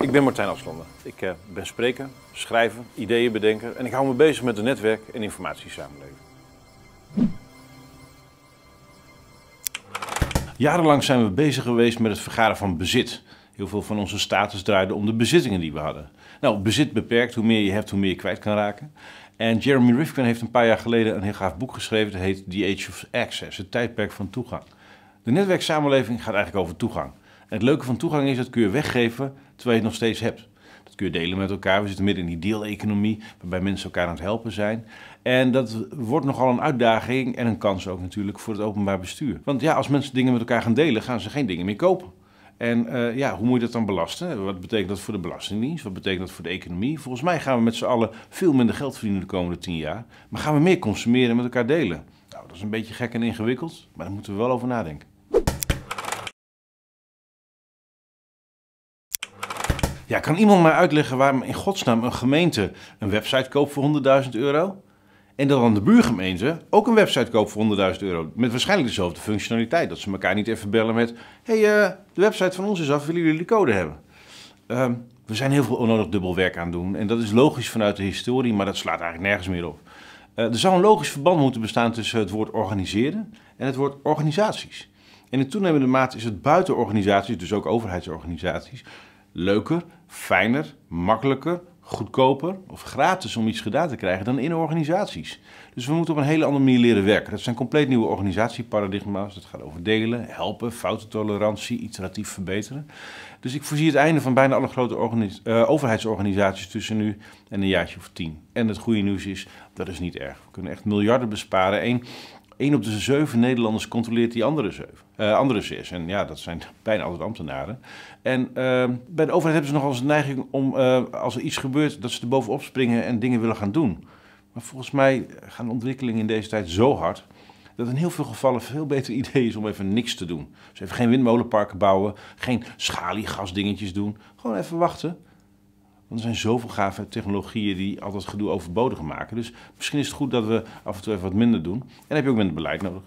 Ik ben Martijn Afslander. Ik eh, ben spreker, schrijver, ideeën bedenken en ik hou me bezig met de netwerk- en informatiesamenleving. Jarenlang zijn we bezig geweest met het vergaren van bezit. Heel veel van onze status draaide om de bezittingen die we hadden. Nou, bezit beperkt, hoe meer je hebt, hoe meer je kwijt kan raken. En Jeremy Rifkin heeft een paar jaar geleden een heel gaaf boek geschreven, dat heet The Age of Access, het tijdperk van toegang. De netwerksamenleving gaat eigenlijk over toegang het leuke van toegang is, dat kun je weggeven terwijl je het nog steeds hebt. Dat kun je delen met elkaar. We zitten midden in die deeleconomie, waarbij mensen elkaar aan het helpen zijn. En dat wordt nogal een uitdaging en een kans ook natuurlijk voor het openbaar bestuur. Want ja, als mensen dingen met elkaar gaan delen, gaan ze geen dingen meer kopen. En eh, ja, hoe moet je dat dan belasten? Wat betekent dat voor de Belastingdienst? Wat betekent dat voor de economie? Volgens mij gaan we met z'n allen veel minder geld verdienen de komende tien jaar. Maar gaan we meer consumeren en met elkaar delen? Nou, dat is een beetje gek en ingewikkeld, maar daar moeten we wel over nadenken. Ja, kan iemand mij uitleggen waarom in godsnaam een gemeente een website koopt voor 100.000 euro? En dat dan de buurgemeente ook een website koopt voor 100.000 euro. Met waarschijnlijk dezelfde functionaliteit. Dat ze elkaar niet even bellen met: hey, eh, de website van ons is af, willen jullie de code hebben? Ehm, we zijn heel veel onnodig dubbel werk aan doen. En dat is logisch vanuit de historie, maar dat slaat eigenlijk nergens meer op. Eh, er zou een logisch verband moeten bestaan tussen het woord organiseren en het woord organisaties. En in toenemende mate is het buiten organisaties, dus ook overheidsorganisaties, leuker fijner, makkelijker, goedkoper of gratis om iets gedaan te krijgen dan in organisaties. Dus we moeten op een hele andere manier leren werken. Dat zijn compleet nieuwe organisatieparadigma's. Dat gaat over delen, helpen, foutentolerantie, iteratief verbeteren. Dus ik voorzie het einde van bijna alle grote uh, overheidsorganisaties tussen nu en een jaartje of tien. En het goede nieuws is, dat is niet erg. We kunnen echt miljarden besparen. Eén, één op de zeven Nederlanders controleert die andere, zeven, eh, andere zes. En ja, dat zijn bijna altijd ambtenaren. En ehm, bij de overheid hebben ze nogal eens de neiging om, eh, als er iets gebeurt, dat ze er bovenop springen en dingen willen gaan doen. Maar volgens mij gaan de ontwikkelingen in deze tijd zo hard dat in heel veel gevallen veel beter idee is om even niks te doen. Dus even geen windmolenparken bouwen, geen schaliegasdingetjes doen. Gewoon even wachten. Want er zijn zoveel gave technologieën die altijd gedoe overbodig maken. Dus misschien is het goed dat we af en toe even wat minder doen. En dan heb je ook minder beleid nodig.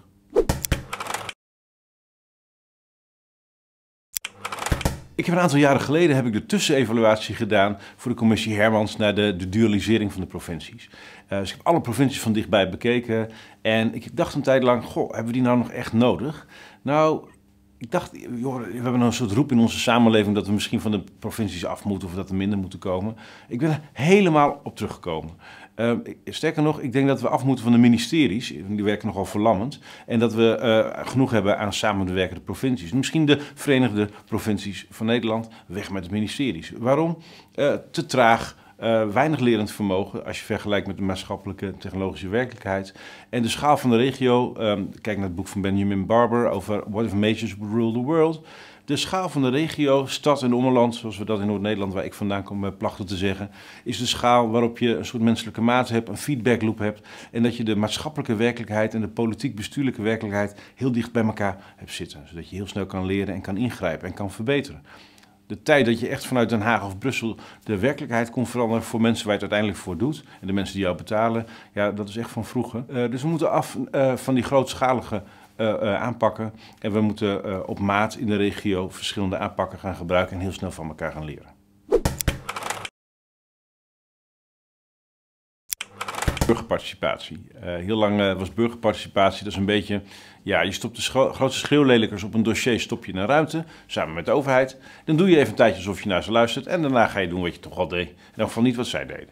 Ik heb een aantal jaren geleden heb ik de tussenevaluatie gedaan voor de commissie Hermans naar de, de dualisering van de provincies. Eh, dus ik heb alle provincies van dichtbij bekeken en ik dacht een tijd lang, goh, hebben we die nou nog echt nodig? Nou, ik dacht, joh, we hebben een soort roep in onze samenleving dat we misschien van de provincies af moeten of dat er minder moeten komen. Ik ben er helemaal op teruggekomen. Eh, sterker nog, ik denk dat we af moeten van de ministeries, die werken nogal verlammend, en dat we eh, genoeg hebben aan samenwerkende provincies. Misschien de Verenigde Provincies van Nederland, weg met de ministeries. Waarom? Eh, te traag, eh, weinig lerend vermogen als je vergelijkt met de maatschappelijke en technologische werkelijkheid. En de schaal van de regio, ehm, kijk naar het boek van Benjamin Barber over What if Majors Would Rule the World. De schaal van de regio, stad en onderland, zoals we dat in Noord-Nederland, waar ik vandaan kom, eh, plachten te zeggen, is de schaal waarop je een soort menselijke maat hebt, een feedbackloop hebt. En dat je de maatschappelijke werkelijkheid en de politiek-bestuurlijke werkelijkheid heel dicht bij elkaar hebt zitten. Zodat je heel snel kan leren en kan ingrijpen en kan verbeteren de tijd dat je echt vanuit Den Haag of Brussel de werkelijkheid kon veranderen voor mensen waar je het uiteindelijk voor doet. En de mensen die jou betalen, ja, dat is echt van vroeger. Eh, dus we moeten af eh, van die grootschalige eh, aanpakken. En we moeten op maat in de regio verschillende aanpakken gaan gebruiken en heel snel van elkaar gaan leren. burgerparticipatie. Eh, heel lang eh, was burgerparticipatie, dat is een beetje... Ja, je stopt de grootste schreeuwlelijkers op een dossier stop je in een ruimte, samen met de overheid. Dan doe je even een tijdje alsof je naar ze luistert en daarna ga je doen wat je toch al deed. In elk geval niet wat zij deden.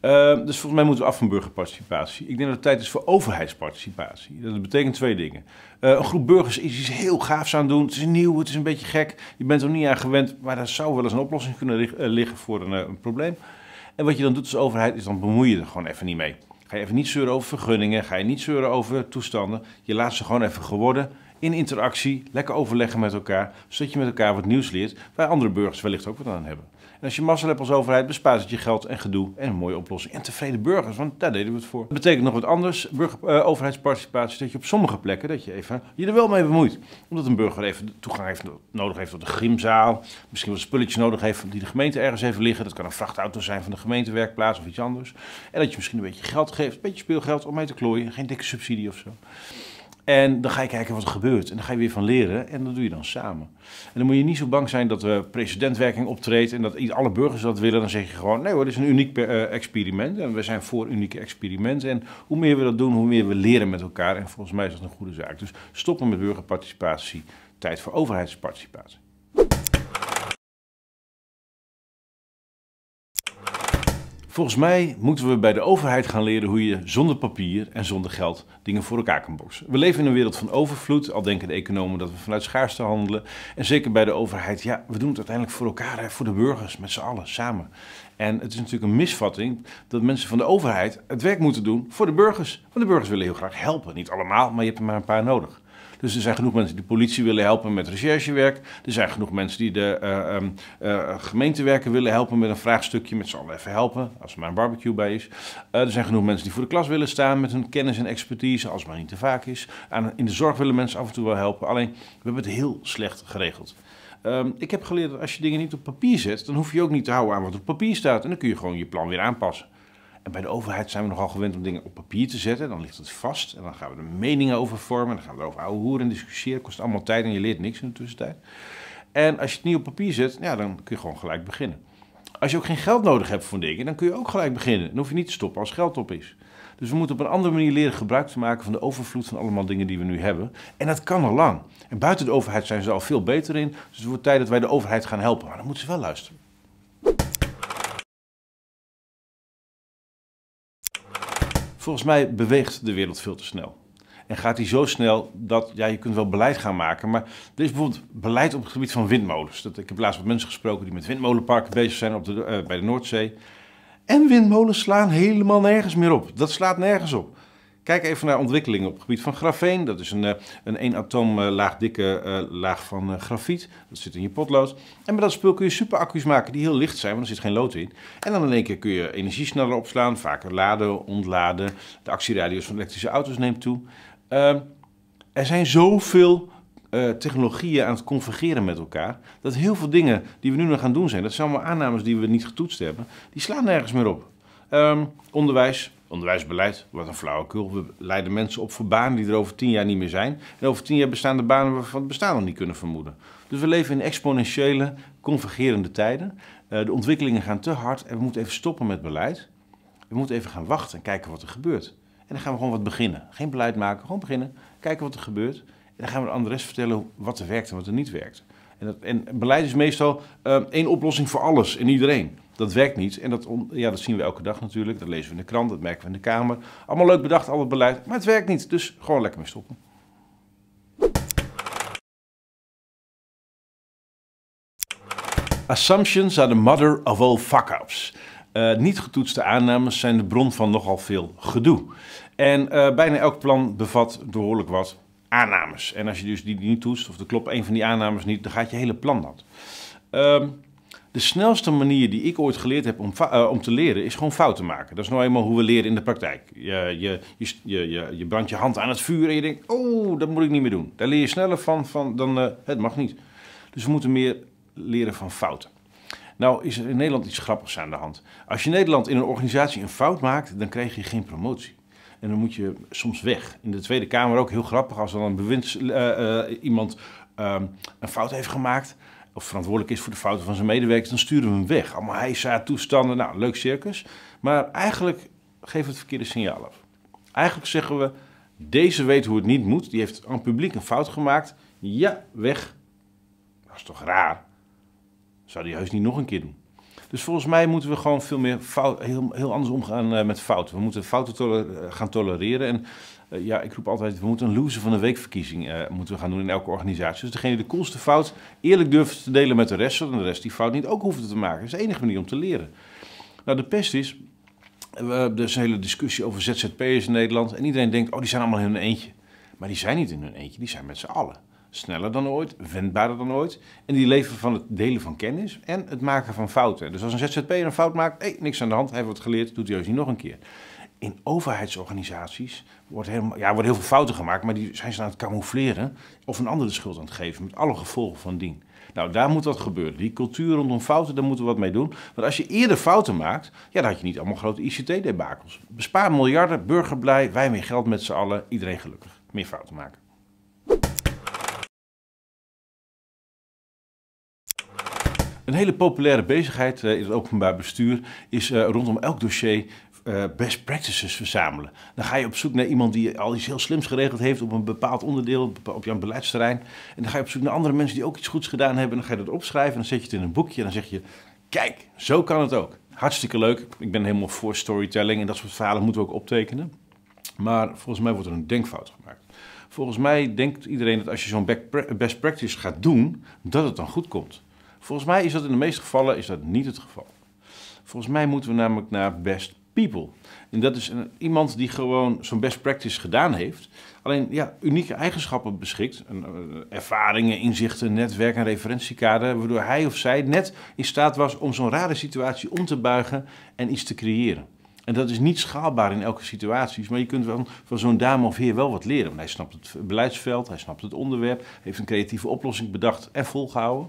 Eh, dus volgens mij moeten we af van burgerparticipatie. Ik denk dat het tijd is voor overheidsparticipatie. Dat betekent twee dingen. een groep burgers is iets heel gaafs aan doen. Het is nieuw, het is een beetje gek. Je bent er niet aan gewend, maar daar zou wel eens een oplossing kunnen liggen voor een, een probleem. En wat je dan doet als overheid is dan bemoei je er gewoon even niet mee. Ga je even niet zeuren over vergunningen, ga je niet zeuren over toestanden. Je laat ze gewoon even geworden in interactie, lekker overleggen met elkaar, zodat je met elkaar wat nieuws leert, waar andere burgers wellicht ook wat aan hebben. En als je massa hebt als overheid, bespaart het je geld en gedoe en een mooie oplossing. En tevreden burgers, want daar deden we het voor. Dat betekent nog wat anders, burger, uh, overheidsparticipatie, dat je op sommige plekken, dat je even je er wel mee bemoeit. Omdat een burger even toegang heeft, nodig heeft tot de gymzaal, misschien wat spulletjes nodig heeft die de gemeente ergens even liggen. Dat kan een vrachtauto zijn van de gemeentewerkplaats of iets anders. En dat je misschien een beetje geld geeft, een beetje speelgeld om mee te klooien, geen dikke subsidie of zo. En dan ga je kijken wat er gebeurt. En dan ga je weer van leren. En dat doe je dan samen. En dan moet je niet zo bang zijn dat er precedentwerking optreedt. En dat alle burgers dat willen. Dan zeg je gewoon: nee hoor, dit is een uniek eh, experiment. En we zijn voor unieke experimenten. En hoe meer we dat doen, hoe meer we leren met elkaar. En volgens mij is dat een goede zaak. Dus stoppen met burgerparticipatie. Tijd voor overheidsparticipatie. Volgens mij moeten we bij de overheid gaan leren hoe je zonder papier en zonder geld dingen voor elkaar kan boksen. We leven in een wereld van overvloed, al denken de economen dat we vanuit schaarste handelen. En zeker bij de overheid, ja, we doen het uiteindelijk voor elkaar, voor de burgers, met z'n allen, samen. En het is natuurlijk een misvatting dat mensen van de overheid het werk moeten doen voor de burgers. Want de burgers willen heel graag helpen. Niet allemaal, maar je hebt er maar een paar nodig. Dus er zijn genoeg mensen die de politie willen helpen met recherchewerk. Er zijn genoeg mensen die de um, gemeentewerken willen helpen met een vraagstukje. Met z'n allen even helpen, als er maar een barbecue bij is. Eh, er zijn genoeg mensen die voor de klas willen staan met hun kennis en expertise, als het maar niet te vaak is. Aan, in de zorg willen mensen af en toe wel helpen. Alleen, we hebben het heel slecht geregeld. Ehm, ik heb geleerd dat als je dingen niet op papier zet, dan hoef je ook niet te houden aan wat op papier staat. En dan kun je gewoon je plan weer aanpassen. En bij de overheid zijn we nogal gewend om dingen op papier te zetten. Dan ligt het vast en dan gaan we er meningen over vormen. Dan gaan we erover oude hoeren en discussiëren. kost allemaal tijd en je leert niks in de tussentijd. En als je het niet op papier zet, ja, dan kun je gewoon gelijk beginnen. Als je ook geen geld nodig hebt voor dingen, dan kun je ook gelijk beginnen. Dan hoef je niet te stoppen als geld op is. Dus we moeten op een andere manier leren gebruik te maken van de overvloed van allemaal dingen die we nu hebben. En dat kan al lang. En buiten de overheid zijn ze al veel beter in. Dus het wordt tijd dat wij de overheid gaan helpen. Maar dan moeten ze wel luisteren. Volgens mij beweegt de wereld veel te snel. En gaat die zo snel dat ja, je kunt wel beleid gaan maken. Maar er is bijvoorbeeld beleid op het gebied van windmolens. Dat, ik heb laatst met mensen gesproken die met windmolenparken bezig zijn op de, eh, bij de Noordzee. En windmolens slaan helemaal nergens meer op. Dat slaat nergens op. Kijk even naar ontwikkelingen op het gebied van grafeen. Dat is een, eh, een één atoom eh, laag dikke eh, laag van grafiet. Dat zit in je potlood. En met dat spul kun je superaccu's maken die heel licht zijn, want er zit geen lood in. En dan in één keer kun je energie sneller opslaan, vaker laden, ontladen. De actieradius van elektrische auto's neemt toe. Ehm, er zijn zoveel technologieën aan het convergeren met elkaar. Dat heel veel dingen die we nu nog gaan doen zijn, dat zijn allemaal aannames die we niet getoetst hebben, die slaan nergens meer op. Ehm, onderwijs, Onderwijsbeleid, wat een flauwekul. We leiden mensen op voor banen die er over tien jaar niet meer zijn. En over tien jaar bestaan de banen waarvan het bestaan nog niet kunnen vermoeden. Dus we leven in exponentiële, convergerende tijden. Eh, de ontwikkelingen gaan te hard en we moeten even stoppen met beleid. We moeten even gaan wachten en kijken wat er gebeurt. En dan gaan we gewoon wat beginnen. Geen beleid maken, gewoon beginnen. Kijken wat er gebeurt. En dan gaan we de de rest vertellen wat er werkt en wat er niet werkt. En, en beleid is meestal ehm, één oplossing voor alles en iedereen. Dat werkt niet. En dat, ja, dat zien we elke dag natuurlijk. Dat lezen we in de krant, dat merken we in de Kamer. Allemaal leuk bedacht, al het beleid. Maar het werkt niet. Dus gewoon lekker mee stoppen. Assumptions are the mother of all fuck-ups. Eh, niet getoetste aannames zijn de bron van nogal veel gedoe. En eh, bijna elk plan bevat behoorlijk wat aannames. En als je dus die niet toetst, of de klopt een van die aannames niet, dan gaat je hele plan dat. Ehm, de snelste manier die ik ooit geleerd heb om, eh, om, te leren is gewoon fouten maken. Dat is nou eenmaal hoe we leren in de praktijk. Je, je, je, je, je brandt je hand aan het vuur en je denkt, oh, dat moet ik niet meer doen. Daar leer je sneller van, van dan eh, het mag niet. Dus we moeten meer leren van fouten. Nou is er in Nederland iets grappigs aan de hand. Als je in Nederland in een organisatie een fout maakt, dan krijg je geen promotie. En dan moet je soms weg. In de Tweede Kamer ook heel grappig als dan een bewinds, eh, eh, iemand ehm, een fout heeft gemaakt of verantwoordelijk is voor de fouten van zijn medewerkers, dan sturen we hem weg. Allemaal heisa, toestanden, nou, leuk circus. Maar eigenlijk geeft het verkeerde signaal af. Eigenlijk zeggen we, deze weet hoe het niet moet, die heeft aan het publiek een fout gemaakt. Ja, weg. Dat is toch raar? Zou die juist niet nog een keer doen? Dus volgens mij moeten we gewoon veel meer fout, heel, heel anders omgaan eh, met fouten. We moeten fouten eh, gaan tolereren. En eh, ja, ik roep altijd, we moeten een loser van de weekverkiezing uh, moeten we gaan doen in elke organisatie. Dus degene die de coolste fout eerlijk durft te delen met de rest, zodat de rest die fout niet ook hoeft te maken. Dat is de enige manier om te leren. Nou, de pest is, we er dus een hele discussie over ZZP'ers in Nederland. En iedereen denkt, oh, die zijn allemaal in hun eentje. Maar die zijn niet in hun eentje, die zijn met z'n allen sneller dan ooit, wendbaarder dan ooit. En die leven van het delen van kennis en het maken van fouten. Dus als een ZZP'er een fout maakt, hé, niks aan de hand, hij heeft wat geleerd, doet hij juist niet nog een keer. In overheidsorganisaties wordt ja, worden heel veel fouten gemaakt, maar die zijn ze aan het camoufleren of een ander de schuld aan het geven, met alle gevolgen van dien. Nou, daar moet wat gebeuren. Die cultuur rondom fouten, daar moeten we wat mee doen. Want als je eerder fouten maakt, ja, dan had je niet allemaal grote ICT-debakels. Bespaar miljarden, burger blij, wij meer geld met z'n allen, iedereen gelukkig. Meer fouten maken. Een hele populaire bezigheid eh, in het openbaar bestuur is eh, rondom elk dossier eh, best practices verzamelen. Dan ga je op zoek naar iemand die al iets heel slims geregeld heeft op een bepaald onderdeel, op jouw beleidsterrein. En dan ga je op zoek naar andere mensen die ook iets goeds gedaan hebben. En dan ga je dat opschrijven en dan zet je het in een boekje en dan zeg je, kijk, zo kan het ook. Hartstikke leuk. Ik ben helemaal voor storytelling en dat soort verhalen moeten we ook optekenen. Maar volgens mij wordt er een denkfout gemaakt. Volgens mij denkt iedereen dat als je zo'n best practice gaat doen, dat het dan goed komt. Volgens mij is dat in de meeste gevallen is dat niet het geval. Volgens mij moeten we namelijk naar best people. En dat is iemand die gewoon zo'n best practice gedaan heeft. Alleen ja, unieke eigenschappen beschikt. Eh, ervaringen, inzichten, netwerk en referentiekader. Waardoor hij of zij net in staat was om zo'n rare situatie om te buigen en iets te creëren. En dat is niet schaalbaar in elke situatie, maar je kunt van zo'n dame of heer wel wat leren. Want hij snapt het beleidsveld, hij snapt het onderwerp, heeft een creatieve oplossing bedacht en volgehouden.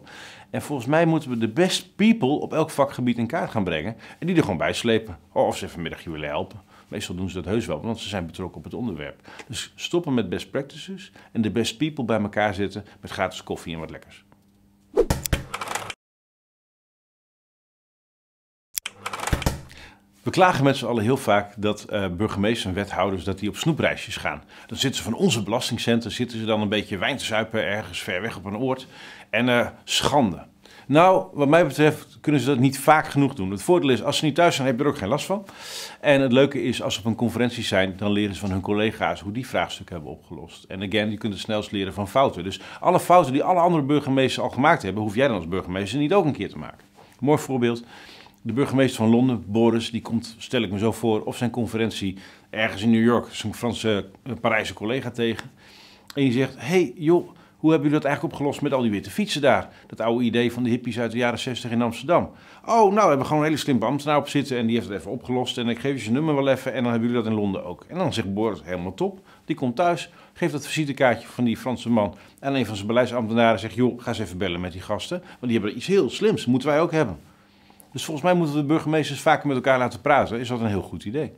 En volgens mij moeten we de best people op elk vakgebied in kaart gaan brengen en die er gewoon bij slepen. Oh, of ze vanmiddag je willen helpen. Meestal doen ze dat heus wel, want ze zijn betrokken op het onderwerp. Dus stoppen met best practices en de best people bij elkaar zetten met gratis koffie en wat lekkers. We klagen met z'n allen heel vaak dat eh, burgemeesters en wethouders dat die op snoepreisjes gaan. Dan zitten ze van onze belastingcenten, zitten ze dan een beetje wijn zuipen ergens ver weg op een oord. En uh, schande. Nou, wat mij betreft kunnen ze dat niet vaak genoeg doen. Het voordeel is, als ze niet thuis zijn, heb je er ook geen last van. En het leuke is, als ze op een conferentie zijn, dan leren ze van hun collega's hoe die vraagstukken hebben opgelost. En again, je kunt het snelst leren van fouten. Dus alle fouten die alle andere burgemeesters al gemaakt hebben, hoef jij dan als burgemeester niet ook een keer te maken. Mooi voorbeeld de burgemeester van Londen, Boris, die komt, stel ik me zo voor, op zijn conferentie ergens in New York zijn Franse eh, Parijse collega tegen. En die zegt: hey, joh, hoe hebben jullie dat eigenlijk opgelost met al die witte fietsen daar? Dat oude idee van de hippies uit de jaren 60 in Amsterdam. Oh, nou, we hebben gewoon een hele slim ambtenaar op zitten en die heeft het even opgelost. En ik geef je zijn nummer wel even en dan hebben jullie dat in Londen ook. En dan zegt Boris: helemaal top. Die komt thuis, geeft dat visitekaartje van die Franse man en een van zijn beleidsambtenaren zegt: joh, ga eens even bellen met die gasten, want die hebben iets heel slims, moeten wij ook hebben. Dus volgens mij moeten we de burgemeesters vaker met elkaar laten praten. Is dat een heel goed idee?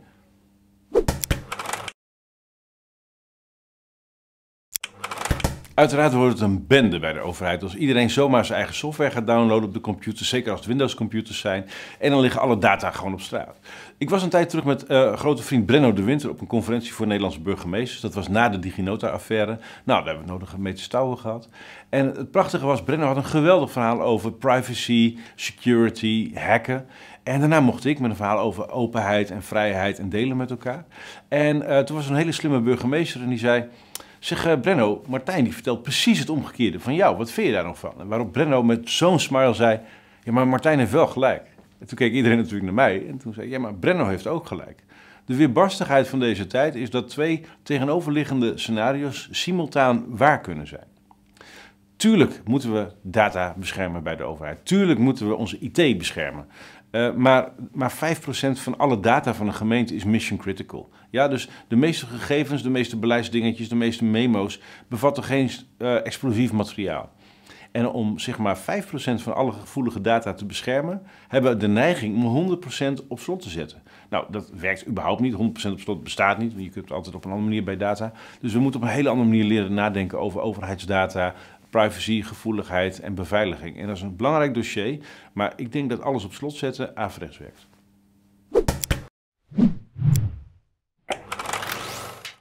Uiteraard wordt het een bende bij de overheid als iedereen zomaar zijn eigen software gaat downloaden op de computer, zeker als het Windows computers zijn, en dan liggen alle data gewoon op straat. Ik was een tijd terug met eh, grote vriend Brenno de Winter op een conferentie voor Nederlandse burgemeesters. Dat was na de DigiNota-affaire. Nou, daar hebben we een beetje stouwen gehad. En het prachtige was, Brenno had een geweldig verhaal over privacy, security, hacken. En daarna mocht ik met een verhaal over openheid en vrijheid en delen met elkaar. En eh, toen was een hele slimme burgemeester en die zei... Zeg, eh, Brenno, Martijn die vertelt precies het omgekeerde van jou. Wat vind je daar nog van? En waarop Brenno met zo'n smile zei, ja, maar Martijn heeft wel gelijk. En toen keek iedereen natuurlijk naar mij en toen zei, ja, maar Brenno heeft ook gelijk. De weerbarstigheid van deze tijd is dat twee tegenoverliggende scenario's simultaan waar kunnen zijn. Tuurlijk moeten we data beschermen bij de overheid. Tuurlijk moeten we onze IT beschermen. Uh, maar, maar 5% van alle data van een gemeente is mission critical. Ja, dus de meeste gegevens, de meeste beleidsdingetjes, de meeste memo's bevatten geen eh, explosief materiaal. En om zeg maar 5% van alle gevoelige data te beschermen, hebben we de neiging om 100% op slot te zetten. Nou, dat werkt überhaupt niet. 100% op slot bestaat niet, want je kunt het altijd op een andere manier bij data. Dus we moeten op een hele andere manier leren nadenken over overheidsdata, privacy, gevoeligheid en beveiliging. En dat is een belangrijk dossier, maar ik denk dat alles op slot zetten averechts werkt.